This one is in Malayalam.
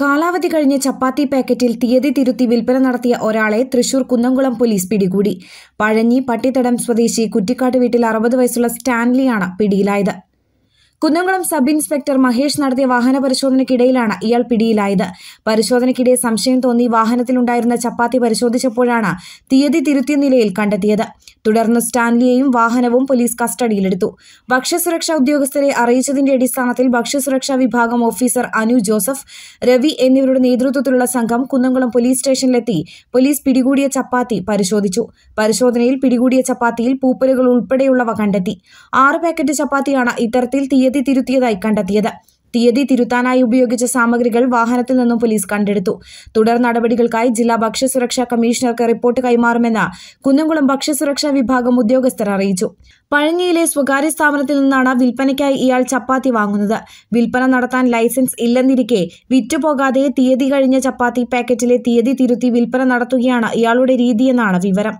കാലാവധി കഴിഞ്ഞ ചപ്പാത്തി പാക്കറ്റിൽ തീയതി തിരുത്തി വിൽപ്പന നടത്തിയ ഒരാളെ തൃശൂർ കുന്നംകുളം പോലീസ് പിടികൂടി പഴഞ്ഞി പട്ടിത്തടം സ്വദേശി കുറ്റിക്കാട്ട് വീട്ടിൽ അറുപത് വയസ്സുള്ള സ്റ്റാൻലിയാണ് പിടിയിലായത് കുന്നംകുളം സബ് ഇൻസ്പെക്ടർ മഹേഷ് നടത്തിയ വാഹന പരിശോധനയ്ക്കിടയിലാണ് ഇയാൾ പിടിയിലായത് പരിശോധനയ്ക്കിടെ സംശയം തോന്നി വാഹനത്തിലുണ്ടായിരുന്ന ചപ്പാത്തി പരിശോധിച്ചപ്പോഴാണ് തീയതി തിരുത്തിയ നിലയിൽ കണ്ടെത്തിയത് തുടർന്ന് സ്റ്റാൻലിയെയും വാഹനവും പോലീസ് കസ്റ്റഡിയിലെടുത്തു ഭക്ഷ്യസുരക്ഷാ ഉദ്യോഗസ്ഥരെ അറിയിച്ചതിന്റെ അടിസ്ഥാനത്തിൽ ഭക്ഷ്യസുരക്ഷാ വിഭാഗം ഓഫീസർ അനു ജോസഫ് രവി എന്നിവരുടെ നേതൃത്വത്തിലുള്ള സംഘം കുന്നംകുളം പോലീസ് സ്റ്റേഷനിലെത്തി പോലീസ് പിടികൂടിയ ചപ്പാത്തി പരിശോധിച്ചു പരിശോധനയിൽ പിടികൂടിയ ചപ്പാത്തിയിൽ പൂപ്പലുകൾ ഉൾപ്പെടെയുള്ളവ കണ്ടെത്തി ആറ് പാക്കറ്റ് ചപ്പാത്തിയാണ് ഇത്തരത്തിൽ തീയതി തീയതി തിരുത്തിയതായി കണ്ടെത്തിയത് തീയതി തിരുത്താനായി ഉപയോഗിച്ച സാമഗ്രികൾ വാഹനത്തിൽ നിന്നും പോലീസ് കണ്ടെടുത്തു തുടർ നടപടികൾക്കായി ജില്ലാ ഭക്ഷ്യസുരക്ഷാ കമ്മീഷണർക്ക് റിപ്പോർട്ട് കൈമാറുമെന്ന് കുന്നംകുളം ഭക്ഷ്യസുരക്ഷാ വിഭാഗം ഉദ്യോഗസ്ഥർ അറിയിച്ചു പഴഞ്ഞിയിലെ സ്വകാര്യ സ്ഥാപനത്തിൽ നിന്നാണ് വിൽപ്പനയ്ക്കായി ഇയാൾ ചപ്പാത്തി വാങ്ങുന്നത് വിൽപ്പന നടത്താൻ ലൈസൻസ് ഇല്ലെന്നിരിക്കെ വിറ്റുപോകാതെ തീയതി കഴിഞ്ഞ ചപ്പാത്തി പാക്കറ്റിലെ തീയതി തിരുത്തി വിൽപ്പന നടത്തുകയാണ് ഇയാളുടെ രീതിയെന്നാണ് വിവരം